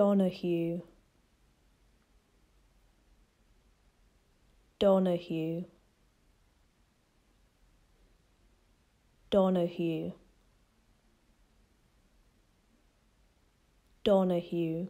Donahue Donahue Donahue Donahue